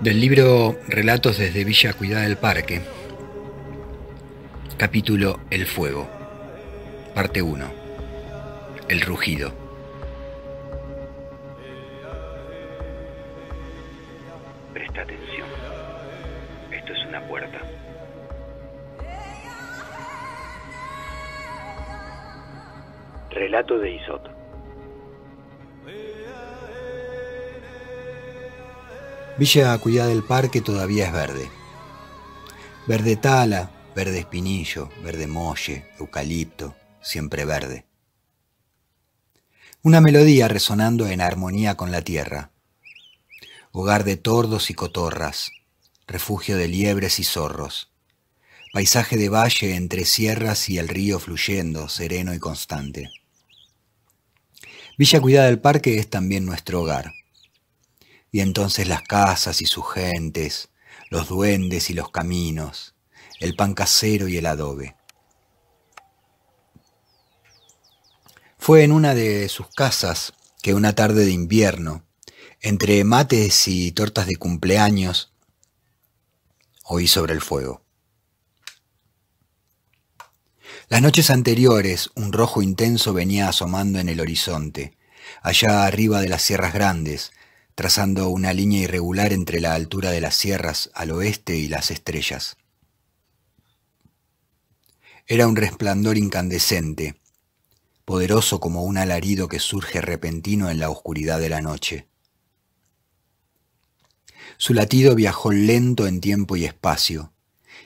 Del libro Relatos desde Villa Cuidad del Parque, capítulo El Fuego, parte 1, El Rugido. Presta atención, esto es una puerta. Relato de isoto Villa Acuidad del Parque todavía es verde. Verde tala, verde espinillo, verde molle, eucalipto, siempre verde. Una melodía resonando en armonía con la tierra. Hogar de tordos y cotorras, refugio de liebres y zorros. Paisaje de valle entre sierras y el río fluyendo, sereno y constante. Villa Cuidada del Parque es también nuestro hogar y entonces las casas y sus gentes, los duendes y los caminos, el pan casero y el adobe. Fue en una de sus casas que una tarde de invierno, entre mates y tortas de cumpleaños, oí sobre el fuego. Las noches anteriores un rojo intenso venía asomando en el horizonte, allá arriba de las Sierras Grandes, trazando una línea irregular entre la altura de las sierras al oeste y las estrellas. Era un resplandor incandescente, poderoso como un alarido que surge repentino en la oscuridad de la noche. Su latido viajó lento en tiempo y espacio,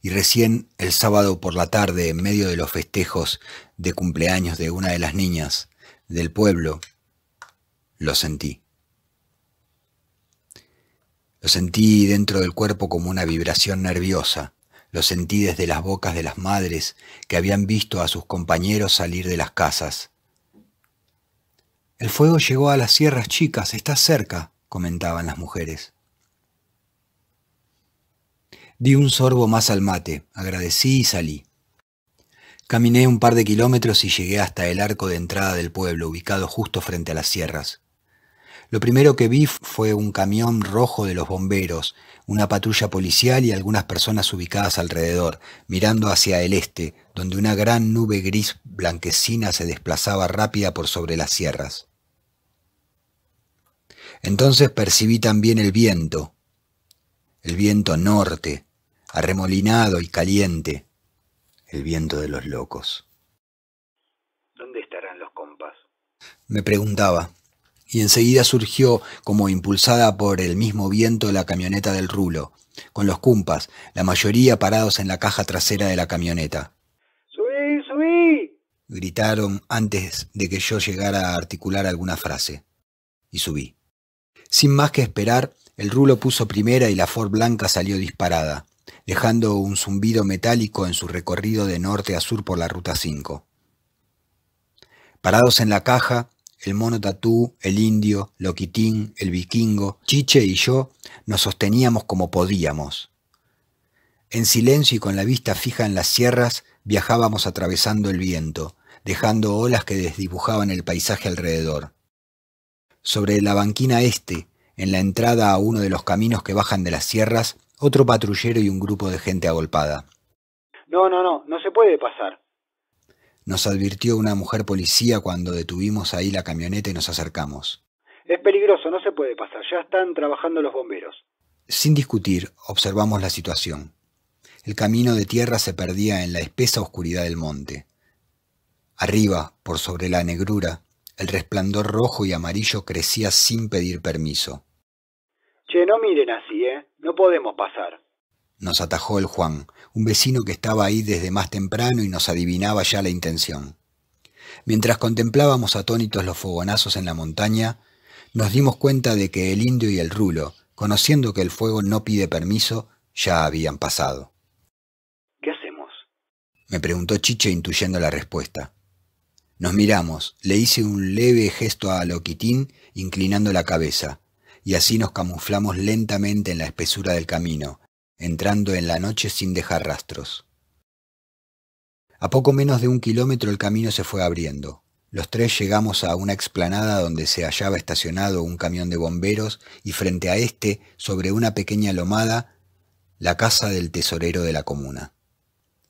y recién el sábado por la tarde, en medio de los festejos de cumpleaños de una de las niñas del pueblo, lo sentí. Lo sentí dentro del cuerpo como una vibración nerviosa. Lo sentí desde las bocas de las madres que habían visto a sus compañeros salir de las casas. El fuego llegó a las sierras chicas, está cerca, comentaban las mujeres. Di un sorbo más al mate, agradecí y salí. Caminé un par de kilómetros y llegué hasta el arco de entrada del pueblo, ubicado justo frente a las sierras. Lo primero que vi fue un camión rojo de los bomberos, una patrulla policial y algunas personas ubicadas alrededor, mirando hacia el este, donde una gran nube gris blanquecina se desplazaba rápida por sobre las sierras. Entonces percibí también el viento, el viento norte, arremolinado y caliente, el viento de los locos. ¿Dónde estarán los compas? Me preguntaba y enseguida surgió, como impulsada por el mismo viento, la camioneta del rulo, con los cumpas, la mayoría parados en la caja trasera de la camioneta. ¡Subí, subí! gritaron antes de que yo llegara a articular alguna frase. Y subí. Sin más que esperar, el rulo puso primera y la Ford Blanca salió disparada, dejando un zumbido metálico en su recorrido de norte a sur por la Ruta 5. Parados en la caja, el mono tatú, el indio, loquitín, el vikingo, Chiche y yo nos sosteníamos como podíamos. En silencio y con la vista fija en las sierras viajábamos atravesando el viento, dejando olas que desdibujaban el paisaje alrededor. Sobre la banquina este, en la entrada a uno de los caminos que bajan de las sierras, otro patrullero y un grupo de gente agolpada. No, no, no, no se puede pasar, nos advirtió una mujer policía cuando detuvimos ahí la camioneta y nos acercamos. Es peligroso, no se puede pasar, ya están trabajando los bomberos. Sin discutir, observamos la situación. El camino de tierra se perdía en la espesa oscuridad del monte. Arriba, por sobre la negrura, el resplandor rojo y amarillo crecía sin pedir permiso. Che, no miren así, ¿eh? No podemos pasar nos atajó el Juan, un vecino que estaba ahí desde más temprano y nos adivinaba ya la intención. Mientras contemplábamos atónitos los fogonazos en la montaña, nos dimos cuenta de que el indio y el rulo, conociendo que el fuego no pide permiso, ya habían pasado. ¿Qué hacemos? me preguntó Chiche intuyendo la respuesta. Nos miramos, le hice un leve gesto a Loquitín, inclinando la cabeza, y así nos camuflamos lentamente en la espesura del camino, entrando en la noche sin dejar rastros. A poco menos de un kilómetro el camino se fue abriendo. Los tres llegamos a una explanada donde se hallaba estacionado un camión de bomberos y frente a este, sobre una pequeña lomada, la casa del tesorero de la comuna.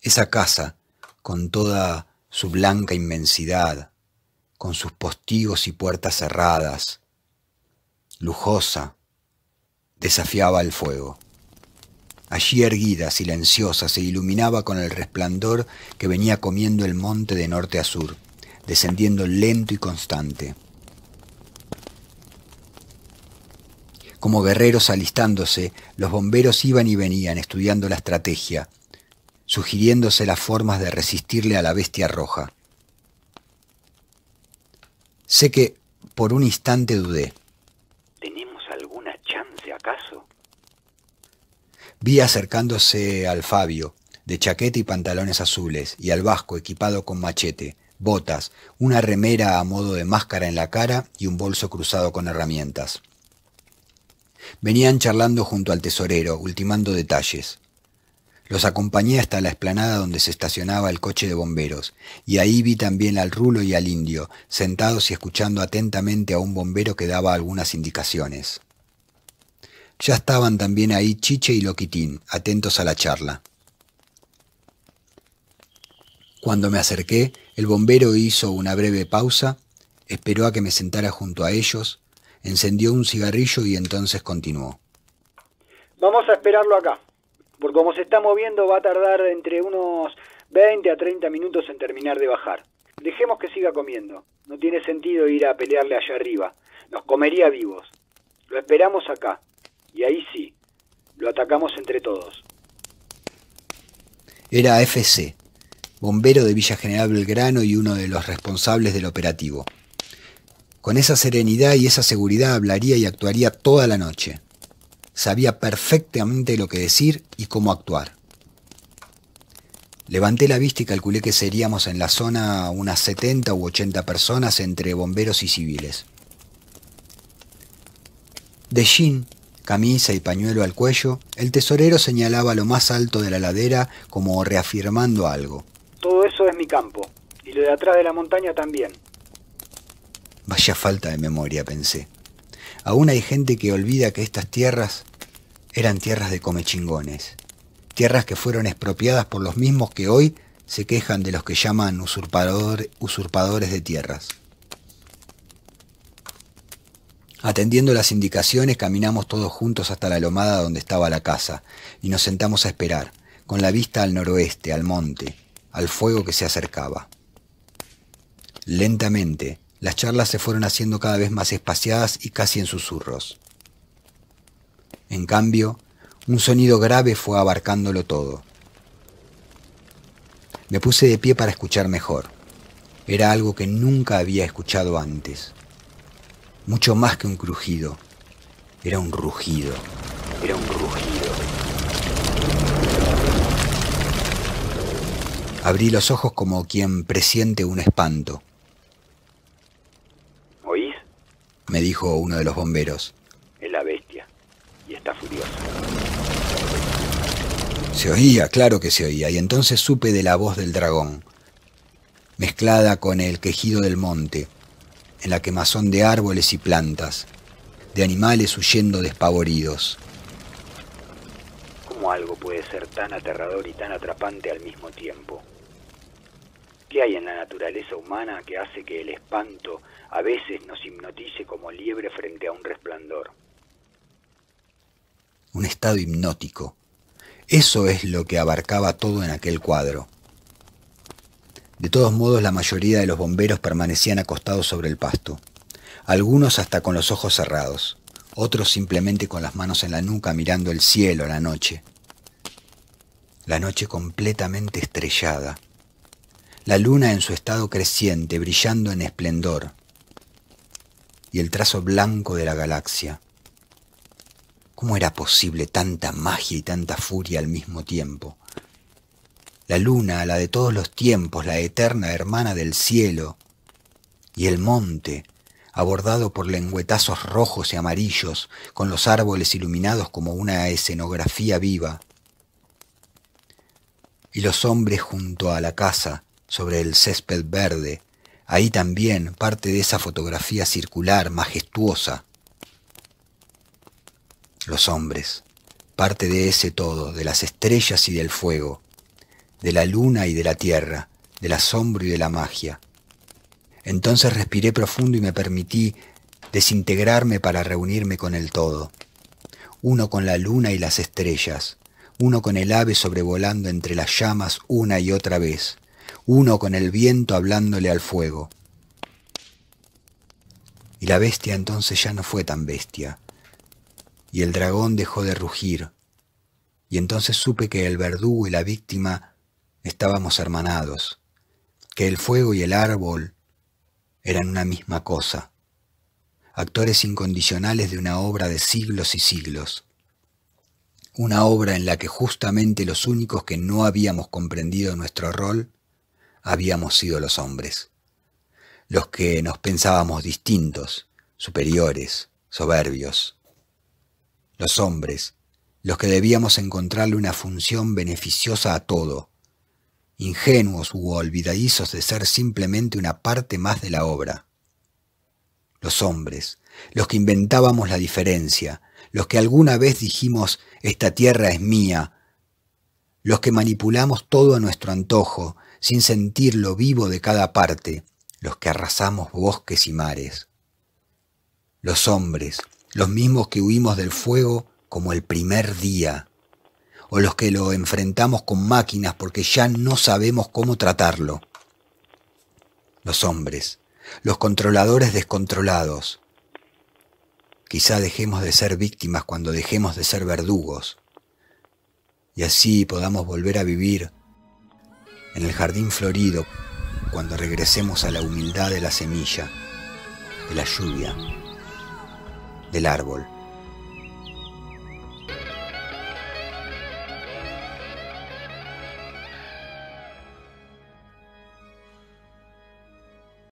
Esa casa, con toda su blanca inmensidad, con sus postigos y puertas cerradas, lujosa, desafiaba el fuego. Allí erguida, silenciosa, se iluminaba con el resplandor que venía comiendo el monte de norte a sur, descendiendo lento y constante. Como guerreros alistándose, los bomberos iban y venían estudiando la estrategia, sugiriéndose las formas de resistirle a la bestia roja. Sé que por un instante dudé. Vi acercándose al Fabio, de chaqueta y pantalones azules, y al vasco equipado con machete, botas, una remera a modo de máscara en la cara y un bolso cruzado con herramientas. Venían charlando junto al tesorero, ultimando detalles. Los acompañé hasta la explanada donde se estacionaba el coche de bomberos, y ahí vi también al rulo y al indio, sentados y escuchando atentamente a un bombero que daba algunas indicaciones. Ya estaban también ahí Chiche y Loquitín, atentos a la charla. Cuando me acerqué, el bombero hizo una breve pausa, esperó a que me sentara junto a ellos, encendió un cigarrillo y entonces continuó. Vamos a esperarlo acá, porque como se está moviendo va a tardar entre unos 20 a 30 minutos en terminar de bajar. Dejemos que siga comiendo. No tiene sentido ir a pelearle allá arriba. Nos comería vivos. Lo esperamos acá. Y ahí sí, lo atacamos entre todos. Era FC, bombero de Villa General Belgrano y uno de los responsables del operativo. Con esa serenidad y esa seguridad hablaría y actuaría toda la noche. Sabía perfectamente lo que decir y cómo actuar. Levanté la vista y calculé que seríamos en la zona unas 70 u 80 personas entre bomberos y civiles. De Jean camisa y pañuelo al cuello, el tesorero señalaba lo más alto de la ladera como reafirmando algo. Todo eso es mi campo, y lo de atrás de la montaña también. Vaya falta de memoria, pensé. Aún hay gente que olvida que estas tierras eran tierras de comechingones, tierras que fueron expropiadas por los mismos que hoy se quejan de los que llaman usurpador, usurpadores de tierras. Atendiendo las indicaciones, caminamos todos juntos hasta la lomada donde estaba la casa, y nos sentamos a esperar, con la vista al noroeste, al monte, al fuego que se acercaba. Lentamente, las charlas se fueron haciendo cada vez más espaciadas y casi en susurros. En cambio, un sonido grave fue abarcándolo todo. Me puse de pie para escuchar mejor. Era algo que nunca había escuchado antes mucho más que un crujido, era un rugido, era un rugido. Abrí los ojos como quien presiente un espanto. ¿Oís? Me dijo uno de los bomberos. Es la bestia, y está furiosa. Se oía, claro que se oía, y entonces supe de la voz del dragón, mezclada con el quejido del monte, en la quemazón de árboles y plantas, de animales huyendo despavoridos. ¿Cómo algo puede ser tan aterrador y tan atrapante al mismo tiempo? ¿Qué hay en la naturaleza humana que hace que el espanto a veces nos hipnotice como liebre frente a un resplandor? Un estado hipnótico. Eso es lo que abarcaba todo en aquel cuadro. De todos modos, la mayoría de los bomberos permanecían acostados sobre el pasto, algunos hasta con los ojos cerrados, otros simplemente con las manos en la nuca mirando el cielo, la noche. La noche completamente estrellada, la luna en su estado creciente, brillando en esplendor, y el trazo blanco de la galaxia. ¿Cómo era posible tanta magia y tanta furia al mismo tiempo? la luna, la de todos los tiempos, la eterna hermana del cielo, y el monte, abordado por lengüetazos rojos y amarillos, con los árboles iluminados como una escenografía viva, y los hombres junto a la casa, sobre el césped verde, ahí también parte de esa fotografía circular, majestuosa. Los hombres, parte de ese todo, de las estrellas y del fuego, de la luna y de la tierra, del asombro y de la magia. Entonces respiré profundo y me permití desintegrarme para reunirme con el todo, uno con la luna y las estrellas, uno con el ave sobrevolando entre las llamas una y otra vez, uno con el viento hablándole al fuego. Y la bestia entonces ya no fue tan bestia, y el dragón dejó de rugir, y entonces supe que el verdugo y la víctima estábamos hermanados, que el fuego y el árbol eran una misma cosa, actores incondicionales de una obra de siglos y siglos, una obra en la que justamente los únicos que no habíamos comprendido nuestro rol habíamos sido los hombres, los que nos pensábamos distintos, superiores, soberbios, los hombres, los que debíamos encontrarle una función beneficiosa a todo, ingenuos u olvidadizos de ser simplemente una parte más de la obra. Los hombres, los que inventábamos la diferencia, los que alguna vez dijimos esta tierra es mía, los que manipulamos todo a nuestro antojo, sin sentir lo vivo de cada parte, los que arrasamos bosques y mares. Los hombres, los mismos que huimos del fuego como el primer día, o los que lo enfrentamos con máquinas porque ya no sabemos cómo tratarlo. Los hombres, los controladores descontrolados. Quizá dejemos de ser víctimas cuando dejemos de ser verdugos y así podamos volver a vivir en el jardín florido cuando regresemos a la humildad de la semilla, de la lluvia, del árbol.